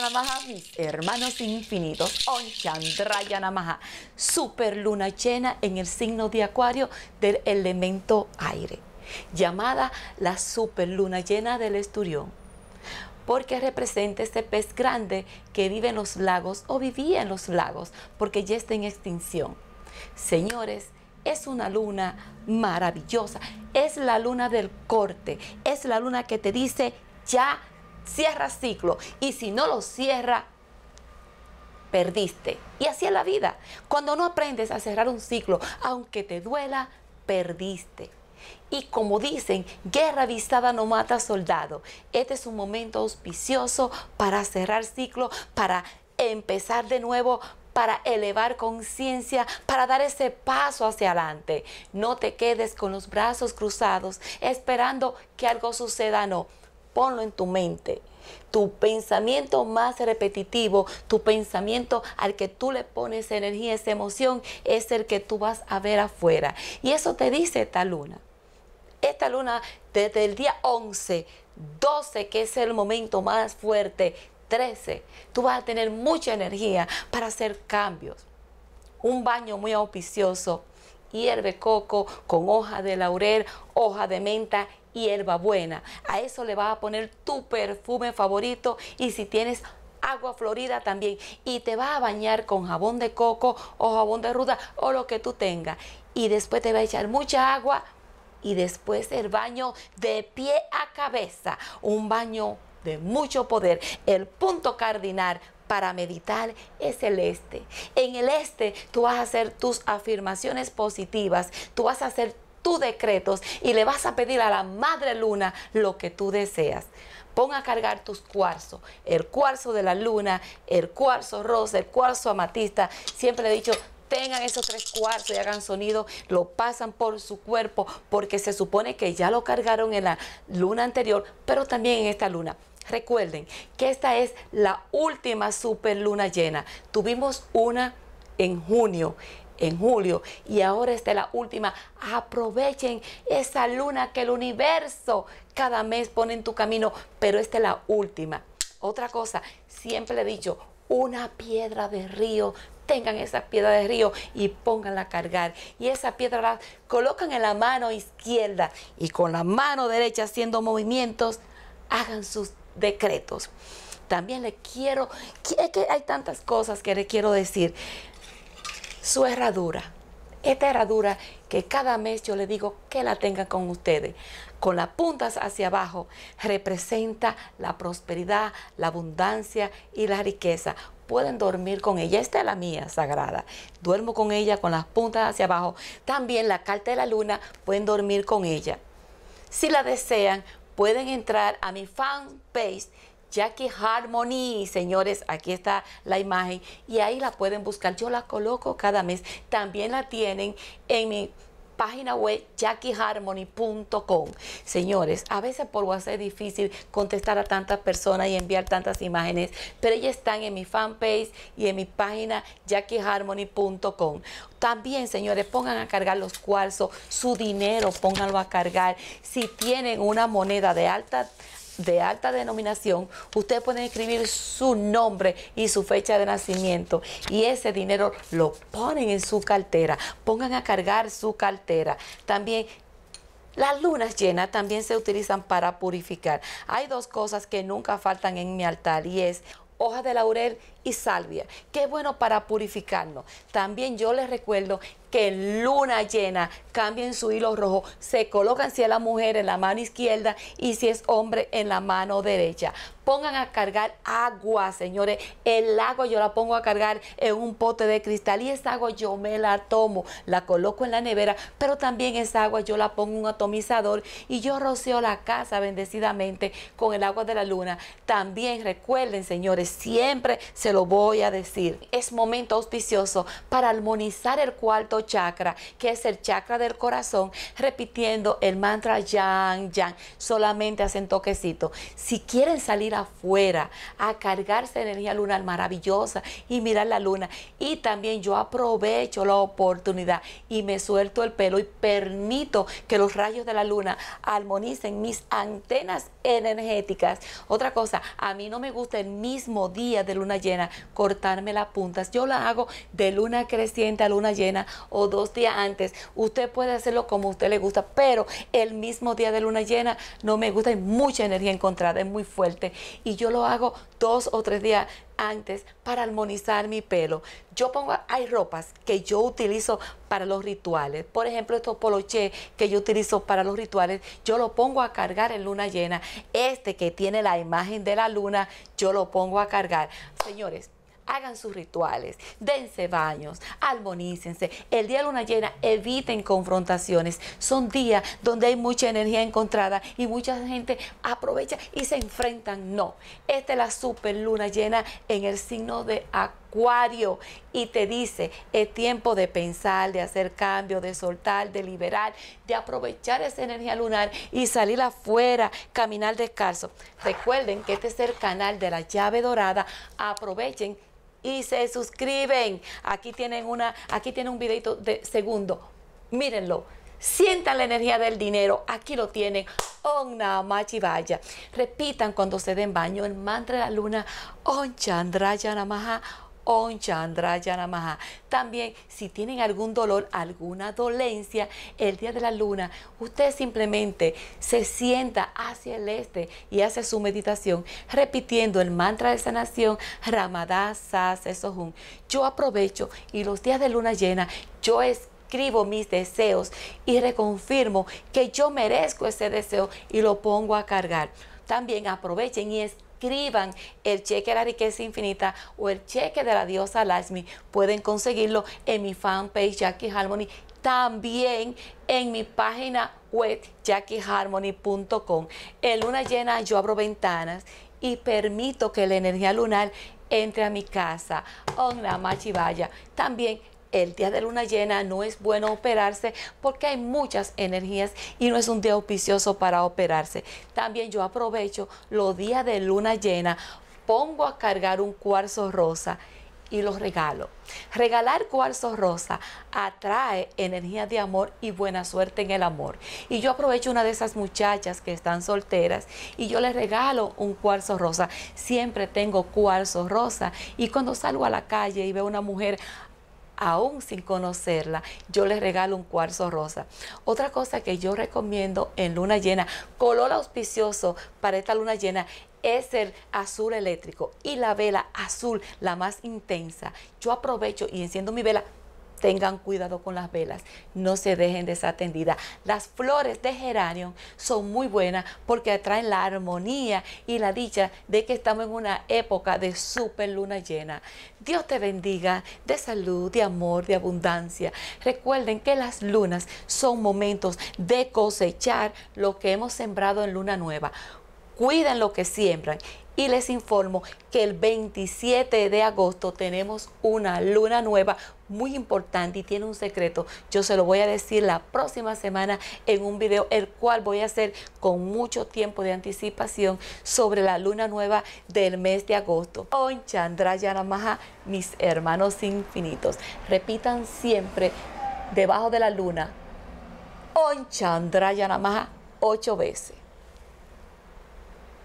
Namaha, mis hermanos infinitos. Chandraya Namaha, super luna llena en el signo de Acuario del elemento aire, llamada la super luna llena del esturión, porque representa este pez grande que vive en los lagos o vivía en los lagos, porque ya está en extinción. Señores, es una luna maravillosa, es la luna del corte, es la luna que te dice ya cierra ciclo y si no lo cierra, perdiste. Y así es la vida. Cuando no aprendes a cerrar un ciclo, aunque te duela, perdiste. Y como dicen, guerra avisada no mata soldado. Este es un momento auspicioso para cerrar ciclo, para empezar de nuevo, para elevar conciencia, para dar ese paso hacia adelante. No te quedes con los brazos cruzados esperando que algo suceda, no ponlo en tu mente. Tu pensamiento más repetitivo, tu pensamiento al que tú le pones energía, esa emoción, es el que tú vas a ver afuera. Y eso te dice esta luna. Esta luna, desde el día 11, 12, que es el momento más fuerte, 13, tú vas a tener mucha energía para hacer cambios. Un baño muy auspicioso, hierve coco con hoja de laurel, hoja de menta buena A eso le va a poner tu perfume favorito y si tienes agua florida también. Y te va a bañar con jabón de coco o jabón de ruda o lo que tú tengas. Y después te va a echar mucha agua y después el baño de pie a cabeza. Un baño de mucho poder. El punto cardinal para meditar es el este. En el este tú vas a hacer tus afirmaciones positivas, tú vas a hacer tus decretos y le vas a pedir a la Madre Luna lo que tú deseas. Pon a cargar tus cuarzos, el cuarzo de la luna, el cuarzo rosa, el cuarzo amatista. Siempre he dicho, tengan esos tres cuarzos y hagan sonido, lo pasan por su cuerpo, porque se supone que ya lo cargaron en la luna anterior, pero también en esta luna. Recuerden que esta es la última super luna llena. Tuvimos una en junio en julio y ahora es la última. Aprovechen esa luna que el universo cada mes pone en tu camino, pero esta es la última. Otra cosa, siempre le he dicho, una piedra de río. Tengan esa piedra de río y pónganla a cargar. Y esa piedra la colocan en la mano izquierda y con la mano derecha haciendo movimientos, hagan sus decretos. También le quiero, que hay tantas cosas que le quiero decir su herradura. Esta herradura que cada mes yo le digo que la tengan con ustedes, con las puntas hacia abajo, representa la prosperidad, la abundancia y la riqueza. Pueden dormir con ella. Esta es la mía sagrada. Duermo con ella con las puntas hacia abajo. También la carta de la luna, pueden dormir con ella. Si la desean, pueden entrar a mi fan fanpage Jackie Harmony, señores, aquí está la imagen y ahí la pueden buscar. Yo la coloco cada mes. También la tienen en mi página web jackieharmony.com. Señores, a veces por WhatsApp es difícil contestar a tantas personas y enviar tantas imágenes, pero ellas están en mi fanpage y en mi página jackieharmony.com. También, señores, pongan a cargar los cuarzos, su dinero, pónganlo a cargar. Si tienen una moneda de alta de alta denominación, ustedes pueden escribir su nombre y su fecha de nacimiento y ese dinero lo ponen en su cartera, pongan a cargar su cartera. También las lunas llenas también se utilizan para purificar. Hay dos cosas que nunca faltan en mi altar y es hoja de laurel y salvia. Qué bueno para purificarnos. También yo les recuerdo que en luna llena cambien su hilo rojo, se colocan si es la mujer en la mano izquierda y si es hombre en la mano derecha. Pongan a cargar agua, señores. El agua yo la pongo a cargar en un pote de cristal y esa agua yo me la tomo, la coloco en la nevera, pero también esa agua yo la pongo en un atomizador y yo roceo la casa bendecidamente con el agua de la luna. También recuerden, señores, siempre se lo voy a decir. Es momento auspicioso para armonizar el cuarto chakra, que es el chakra del corazón, repitiendo el mantra yang, yang. Solamente hacen toquecito. Si quieren salir afuera a cargarse energía lunar maravillosa y mirar la luna, y también yo aprovecho la oportunidad y me suelto el pelo y permito que los rayos de la luna armonicen mis antenas energéticas. Otra cosa, a mí no me gusta el mismo día de luna llena cortarme las puntas. Yo la hago de luna creciente a luna llena o dos días antes. Usted puede hacerlo como a usted le gusta, pero el mismo día de luna llena no me gusta. Hay mucha energía encontrada, es muy fuerte. Y yo lo hago dos o tres días antes para armonizar mi pelo. Yo pongo, hay ropas que yo utilizo para los rituales. Por ejemplo, estos poloche que yo utilizo para los rituales, yo lo pongo a cargar en luna llena. Este que tiene la imagen de la luna, yo lo pongo a cargar. Señores, hagan sus rituales, dense baños, armonícense. El día de luna llena, eviten confrontaciones. Son días donde hay mucha energía encontrada y mucha gente aprovecha y se enfrentan. No, esta es la super luna llena en el signo de Acuario y te dice, es tiempo de pensar, de hacer cambio, de soltar, de liberar, de aprovechar esa energía lunar y salir afuera, caminar descalzo. Recuerden que este es el canal de la llave dorada. Aprovechen y se suscriben. Aquí tienen una, aquí un videito de segundo. Mírenlo. Sientan la energía del dinero. Aquí lo tienen. Om oh, machi Vaya. Repitan cuando se den baño el mantra de la luna. Om oh, Chandraya Namaha. Om chandra Maha. También, si tienen algún dolor, alguna dolencia, el día de la luna, usted simplemente se sienta hacia el este y hace su meditación repitiendo el mantra de sanación eso Sesohun. Yo aprovecho y los días de luna llena, yo escribo mis deseos y reconfirmo que yo merezco ese deseo y lo pongo a cargar. También aprovechen y es escriban el cheque a la riqueza infinita o el cheque de la diosa Lasmi. pueden conseguirlo en mi fanpage Jackie Harmony, también en mi página web jackieharmony.com. En luna llena yo abro ventanas y permito que la energía lunar entre a mi casa. Om Namah También el día de luna llena no es bueno operarse porque hay muchas energías y no es un día auspicioso para operarse. También yo aprovecho los días de luna llena, pongo a cargar un cuarzo rosa y los regalo. Regalar cuarzo rosa atrae energía de amor y buena suerte en el amor. Y yo aprovecho una de esas muchachas que están solteras y yo les regalo un cuarzo rosa. Siempre tengo cuarzo rosa y cuando salgo a la calle y veo una mujer aún sin conocerla, yo les regalo un cuarzo rosa. Otra cosa que yo recomiendo en luna llena, color auspicioso para esta luna llena es el azul eléctrico y la vela azul, la más intensa. Yo aprovecho y enciendo mi vela tengan cuidado con las velas, no se dejen desatendidas. Las flores de geranio son muy buenas porque atraen la armonía y la dicha de que estamos en una época de super luna llena. Dios te bendiga de salud, de amor, de abundancia. Recuerden que las lunas son momentos de cosechar lo que hemos sembrado en luna nueva cuiden lo que siembran. Y les informo que el 27 de agosto tenemos una luna nueva muy importante y tiene un secreto. Yo se lo voy a decir la próxima semana en un video, el cual voy a hacer con mucho tiempo de anticipación sobre la luna nueva del mes de agosto. Con Chandraya Namaha, mis hermanos infinitos, repitan siempre debajo de la luna, On Chandraya Namaha, ocho veces.